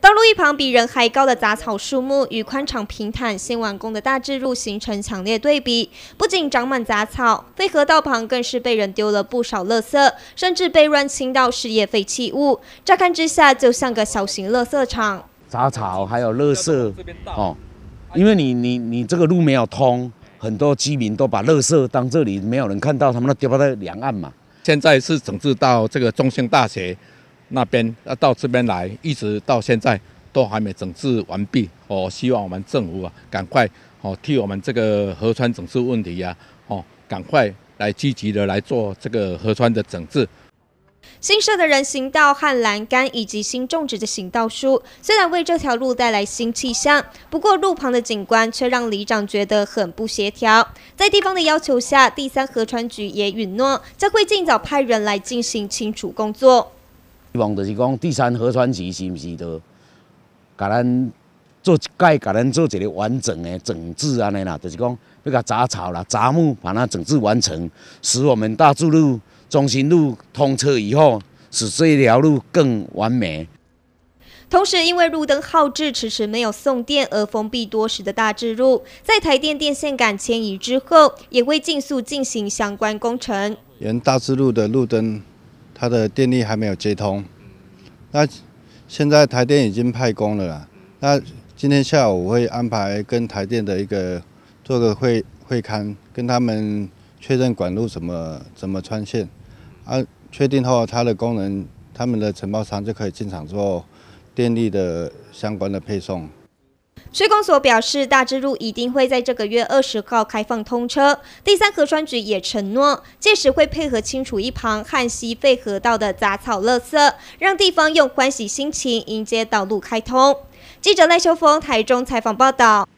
道路一旁比人还高的杂草树木，与宽敞平坦、新完工的大致路形成强烈对比。不仅长满杂草，非河道旁更是被人丢了不少垃圾，甚至被乱倾倒事业废弃物。乍看之下，就像个小型垃圾场。杂草还有垃圾哦，因为你你你这个路没有通，很多居民都把垃圾当这里没有人看到，他们都丢到两岸嘛。现在是整治到这个中兴大学。那边要到这边来，一直到现在都还没整治完毕。哦，希望我们政府啊，赶快哦，替我们这个河川整治问题呀，哦，赶快来积极的来做这个河川的整治。新设的人行道和栏杆，以及新种植的行道树，虽然为这条路带来新气象，不过路旁的景观却让里长觉得很不协调。在地方的要求下，第三河川局也允诺将会尽早派人来进行清除工作。希望就是讲，第三河川渠是毋是都，甲咱做一届，甲咱做一个完整的整治安尼啦。就是讲要甲杂草啦、杂木，把它整治完成，使我们大智路、中心路通车以后，使这一条路更完美。同时，因为路灯耗制迟迟没有送电而封闭多时的大智路，在台电电线杆迁移之后，也未尽速进行相关工程。沿大智路的路灯。它的电力还没有接通，那现在台电已经派工了啦。那今天下午会安排跟台电的一个做个会会刊，跟他们确认管路怎么怎么穿线，啊，确定后，它的工人他们的承包商就可以进场做电力的相关的配送。水工所表示，大智路一定会在这个月二十号开放通车。第三河川局也承诺，届时会配合清除一旁汉西废河道的杂草、垃圾，让地方用欢喜心情迎接道路开通。记者赖秋枫，台中采访报道。